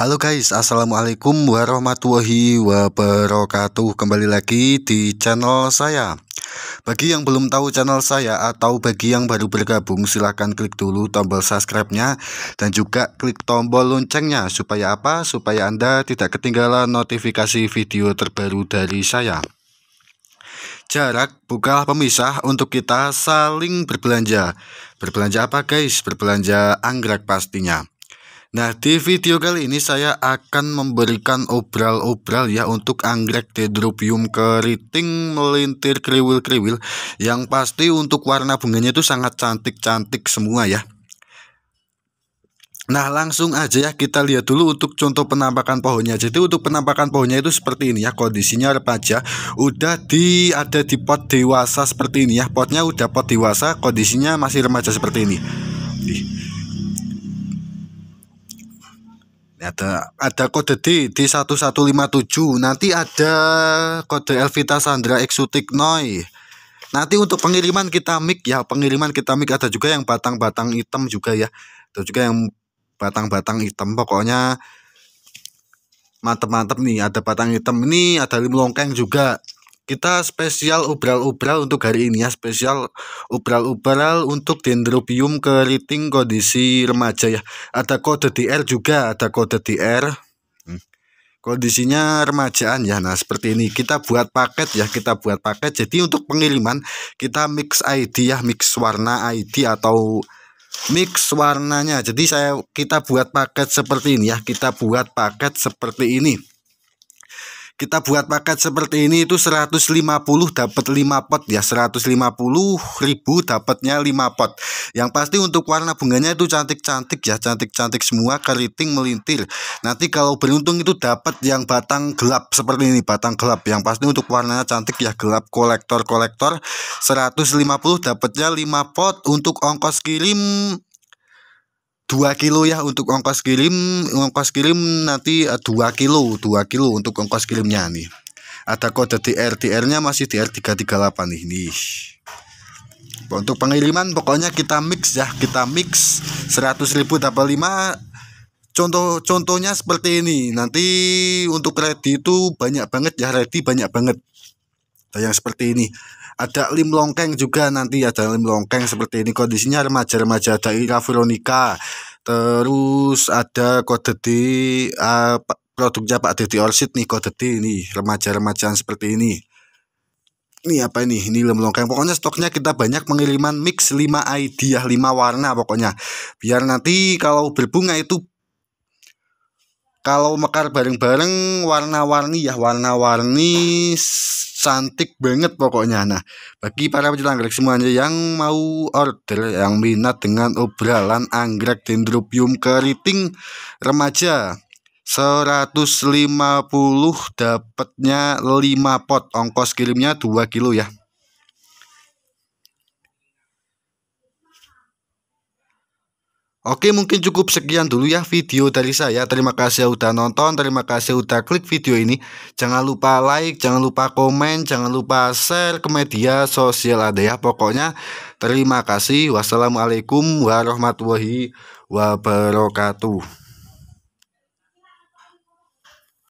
Halo guys, assalamualaikum warahmatullahi wabarakatuh. Kembali lagi di channel saya. Bagi yang belum tahu channel saya atau bagi yang baru bergabung silahkan klik dulu tombol subscribe-nya dan juga klik tombol loncengnya supaya apa? Supaya Anda tidak ketinggalan notifikasi video terbaru dari saya. Jarak bukalah pemisah untuk kita saling berbelanja. Berbelanja apa guys? Berbelanja anggrek pastinya. Nah di video kali ini saya akan memberikan obral-obral ya untuk anggrek dendrobium keriting melintir kriwil-kriwil Yang pasti untuk warna bunganya itu sangat cantik-cantik semua ya Nah langsung aja ya kita lihat dulu untuk contoh penampakan pohonnya Jadi untuk penampakan pohonnya itu seperti ini ya Kondisinya remaja Udah di ada di pot dewasa seperti ini ya Potnya udah pot dewasa kondisinya masih remaja seperti ini ada ada kode D D1157 nanti ada kode Elvita Sandra Exotic Noi nanti untuk pengiriman kita mic ya pengiriman kita mic ada juga yang batang-batang hitam juga ya ada juga yang batang-batang hitam pokoknya mantep-mantep nih ada batang hitam ini ada lim longkeng juga kita spesial ubral-ubral untuk hari ini ya spesial ubral-ubral untuk dendrobium keriting kondisi remaja ya ada kode DR juga ada kode DR hmm. kondisinya remajaan ya nah seperti ini kita buat paket ya kita buat paket jadi untuk pengiriman kita mix ID ya mix warna ID atau mix warnanya jadi saya kita buat paket seperti ini ya kita buat paket seperti ini kita buat paket seperti ini itu 150 dapat 5 pot ya 150 ribu dapatnya 5 pot yang pasti untuk warna bunganya itu cantik-cantik ya cantik-cantik semua keriting melintir nanti kalau beruntung itu dapat yang batang gelap seperti ini batang gelap yang pasti untuk warnanya cantik ya gelap kolektor-kolektor 150 dapatnya 5 pot untuk ongkos kirim 2 kilo ya untuk ongkos kirim ongkos kirim nanti 2 eh, kilo 2 kilo untuk ongkos kirimnya nih ada kode DR DR nya masih DR 338 nih nih untuk pengiriman pokoknya kita mix ya kita mix 100.000 dapat 5 contoh contohnya seperti ini nanti untuk ready itu banyak banget ya ready banyak banget yang seperti ini ada lim longkeng juga nanti ada lim longkeng seperti ini kondisinya remaja-remaja daerah Veronica terus ada kode di uh, eh, produknya Pak Dedi Orsit nih kode di ini remaja-remajaan seperti ini ini apa ini ini lim longkeng pokoknya stoknya kita banyak pengiriman mix 5 ID ya 5 warna pokoknya biar nanti kalau berbunga itu kalau mekar bareng-bareng warna-warni ya warna-warni cantik banget pokoknya nah bagi para pecinta anggrek semuanya yang mau order yang minat dengan obralan anggrek dendrobium keriting remaja 150 dapatnya 5 pot ongkos kirimnya 2 kilo ya Oke mungkin cukup sekian dulu ya video dari saya Terima kasih udah nonton Terima kasih udah klik video ini Jangan lupa like, jangan lupa komen Jangan lupa share ke media sosial ada ya Pokoknya terima kasih Wassalamualaikum warahmatullahi wabarakatuh